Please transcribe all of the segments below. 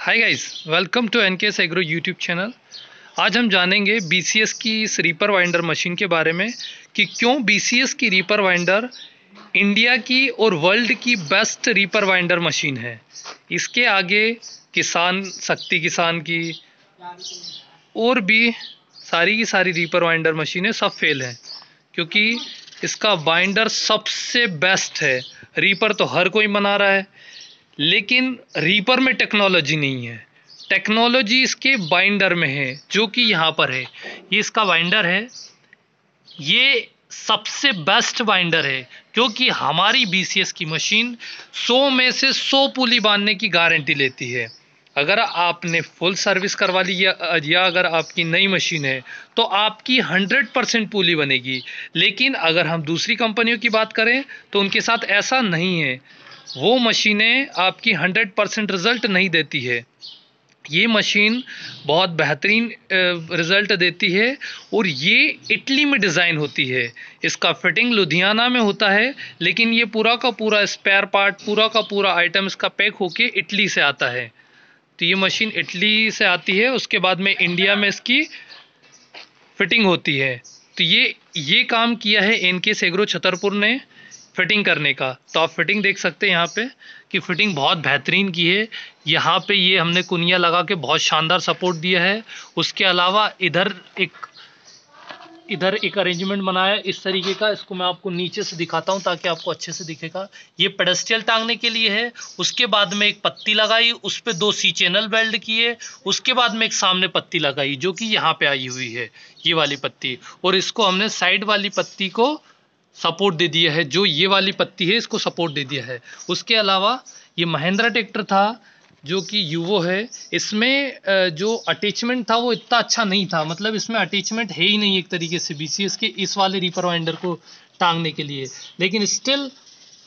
hi guys welcome to N K agro YouTube channel आज हम जानेंगे बीसीएस की इस रीपर वाइंडर मशीन के बारे में कि क्यों बीसीएस की रीपर वाइंडर इंडिया की और वर्ल्ड की बेस्ट रीपर वाइंडर मशीन है इसके आगे किसान शक्ति किसान की और भी सारी की सारी रीपर वाइंडर मशीनें सब फेल हैं क्योंकि इसका वाइंडर सबसे बेस्ट है रीपर तो हर कोई बना रहा है लेकिन रीपर में टेक्नोलॉजी नहीं है टेक्नोलॉजी इसके बाइंडर में है जो कि यहाँ पर है ये इसका बाइंडर है ये सबसे बेस्ट बाइंडर है क्योंकि हमारी बी की मशीन 100 में से 100 पुली बांधने की गारंटी लेती है अगर आपने फुल सर्विस करवा ली या, या अगर आपकी नई मशीन है तो आपकी 100 परसेंट पुली बनेगी लेकिन अगर हम दूसरी कंपनियों की बात करें तो उनके साथ ऐसा नहीं है वो मशीनें आपकी हंड्रेड परसेंट रिज़ल्ट नहीं देती है ये मशीन बहुत बेहतरीन रिज़ल्ट देती है और ये इटली में डिज़ाइन होती है इसका फिटिंग लुधियाना में होता है लेकिन ये पूरा का पूरा स्पेयर पार्ट पूरा का पूरा आइटम इसका पैक होके इटली से आता है तो ये मशीन इटली से आती है उसके बाद में इंडिया में इसकी फिटिंग होती है तो ये ये काम किया है एन के सेगरो छतरपुर ने फिटिंग करने का तो आप फिटिंग देख सकते हैं यहाँ पे कि फिटिंग बहुत बेहतरीन की है यहाँ पे ये हमने कुनिया लगा के बहुत शानदार सपोर्ट दिया है उसके अलावा इधर एक इधर एक अरेंजमेंट बनाया इस तरीके का इसको मैं आपको नीचे से दिखाता हूँ ताकि आपको अच्छे से दिखेगा ये पेडस्टियल टांगने के लिए है उसके बाद में एक पत्ती लगाई उस पर दो सी चैनल वेल्ड किए उसके बाद में एक सामने पत्ती लगाई जो कि यहाँ पे आई हुई है ये वाली पत्ती और इसको हमने साइड वाली पत्ती को सपोर्ट दे दिया है जो ये वाली पत्ती है इसको सपोर्ट दे दिया है उसके अलावा ये महिंद्रा ट्रैक्टर था जो कि यूवो है इसमें जो अटैचमेंट था वो इतना अच्छा नहीं था मतलब इसमें अटैचमेंट है ही नहीं एक तरीके से बी के इस वाले रिपर वाइंडर को टांगने के लिए लेकिन स्टिल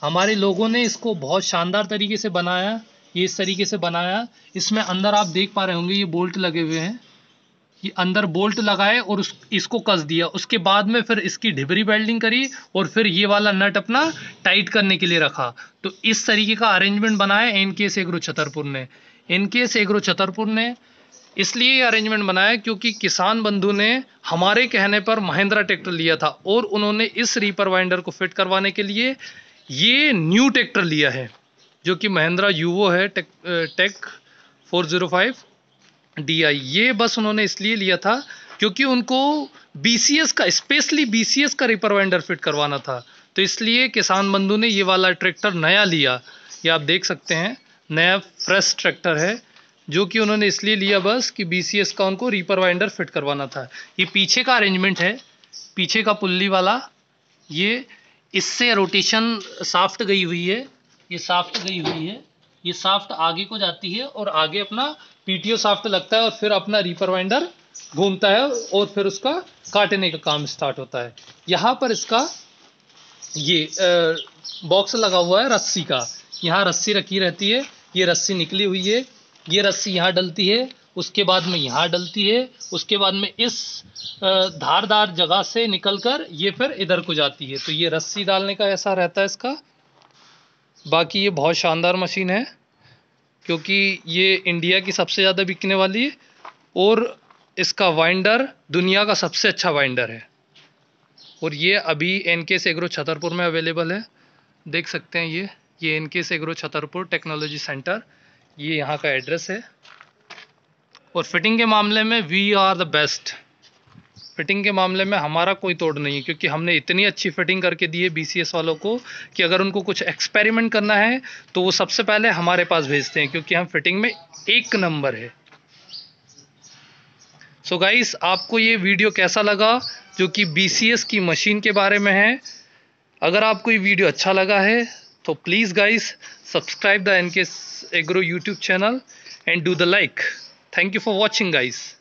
हमारे लोगों ने इसको बहुत शानदार तरीके से बनाया ये इस तरीके से बनाया इसमें अंदर आप देख पा रहे होंगे ये बोल्ट लगे हुए हैं ये अंदर बोल्ट लगाए और उस इसको कस दिया उसके बाद में फिर इसकी ढिबरी वेल्डिंग करी और फिर ये वाला नट अपना टाइट करने के लिए रखा तो इस तरीके का अरेंजमेंट बनाया एन के एग्रो छतरपुर ने एन के एग्रो छतरपुर ने इसलिए ये अरेंजमेंट बनाया क्योंकि किसान बंधु ने हमारे कहने पर महिंद्रा ट्रैक्टर लिया था और उन्होंने इस रीपर वाइंडर को फिट करवाने के लिए ये न्यू ट्रैक्टर लिया है जो कि महिंद्रा यूवो है tech tech four zero five I ये बस उन्होंने इसलिए लिया था क्योंकि उनको बीसीएस का स्पेशली बीसीएस का रिपर वाइंडर फिट करवाना था तो इसलिए किसान बंधु ने ये वाला ट्रैक्टर नया लिया ये आप देख सकते हैं नया फ्रेश ट्रैक्टर है जो कि उन्होंने इसलिए लिया बस कि बीसीएस का उनको रिपर वाइंडर फिट करवाना था ये पीछे का अरेंजमेंट है पीछे का पुल्ली वाला ये इससे रोटेशन साफ्ट गई हुई है ये साफ्ट गई हुई है ये साफ्ट आगे को जाती है और आगे अपना पीटीओ साफ्ट लगता है और फिर अपना रीपर वाइंडर घूमता है और फिर उसका काटने का काम स्टार्ट होता है यहाँ पर इसका ये बॉक्स लगा हुआ है रस्सी का यहाँ रस्सी रखी रहती है ये रस्सी निकली हुई है ये रस्सी यहाँ डलती है उसके बाद में यहाँ डलती है उसके बाद में इस धारदार जगह से निकलकर ये फिर इधर को जाती है तो ये रस्सी डालने का ऐसा रहता है इसका बाकी ये बहुत शानदार मशीन है क्योंकि ये इंडिया की सबसे ज़्यादा बिकने वाली है और इसका वाइंडर दुनिया का सबसे अच्छा वाइंडर है और ये अभी एन के सेग्रो छतरपुर में अवेलेबल है देख सकते हैं ये ये एन के सेग्रो छतरपुर टेक्नोलॉजी सेंटर ये यहाँ का एड्रेस है और फिटिंग के मामले में we are the best fitting के मामले में हमारा कोई तोड़ नहीं है क्योंकि हमने इतनी अच्छी फिटिंग करके दी है बी वालों को कि अगर उनको कुछ एक्सपेरिमेंट करना है तो वो सबसे पहले हमारे पास भेजते हैं क्योंकि हम फिटिंग में एक नंबर है सो so गाइस आपको ये वीडियो कैसा लगा जो कि बी की मशीन के बारे में है अगर आपको ये वीडियो अच्छा लगा है तो प्लीज़ गाइस सब्सक्राइब द एनकेस agro YouTube channel and do the like thank you for watching guys